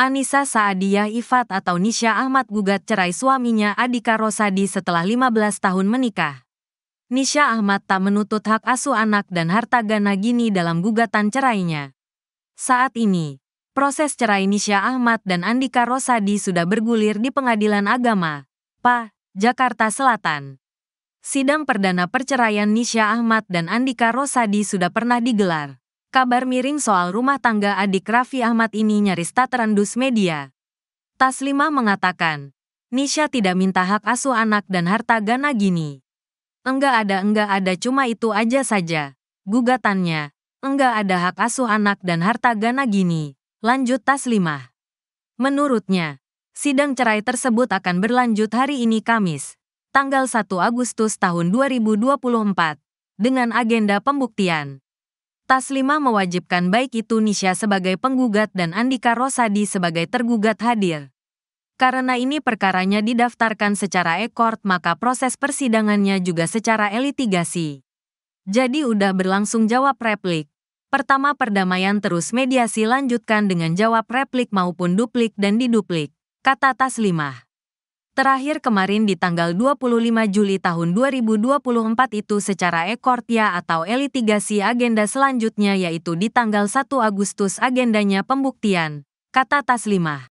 Anissa Saadiah Ifat atau Nisha Ahmad gugat cerai suaminya Adika Rosadi setelah 15 tahun menikah. Nisha Ahmad tak menuntut hak asuh anak dan harta Gana Gini dalam gugatan cerainya. Saat ini, proses cerai Nisha Ahmad dan Andika Rosadi sudah bergulir di Pengadilan Agama, PA, Jakarta Selatan. Sidang perdana perceraian Nisha Ahmad dan Andika Rosadi sudah pernah digelar. Kabar miring soal rumah tangga adik Raffi Ahmad ini nyaris tak terendus media. Taslima mengatakan, Nisha tidak minta hak asuh anak dan harta Gana gini. Enggak ada enggak ada cuma itu aja saja. Gugatannya, enggak ada hak asuh anak dan harta Gana gini. Lanjut Taslimah. Menurutnya, sidang cerai tersebut akan berlanjut hari ini Kamis, tanggal 1 Agustus tahun 2024, dengan agenda pembuktian Taslimah mewajibkan baik itu Nisha sebagai penggugat dan Andika Rosadi sebagai tergugat hadir. Karena ini perkaranya didaftarkan secara ekort maka proses persidangannya juga secara elitigasi. Jadi udah berlangsung jawab replik. Pertama perdamaian terus mediasi lanjutkan dengan jawab replik maupun duplik dan diduplik, kata Taslimah terakhir kemarin di tanggal 25 Juli tahun 2024 itu secara ekortia atau elitigasi agenda selanjutnya yaitu di tanggal 1 Agustus agendanya pembuktian, kata Taslimah.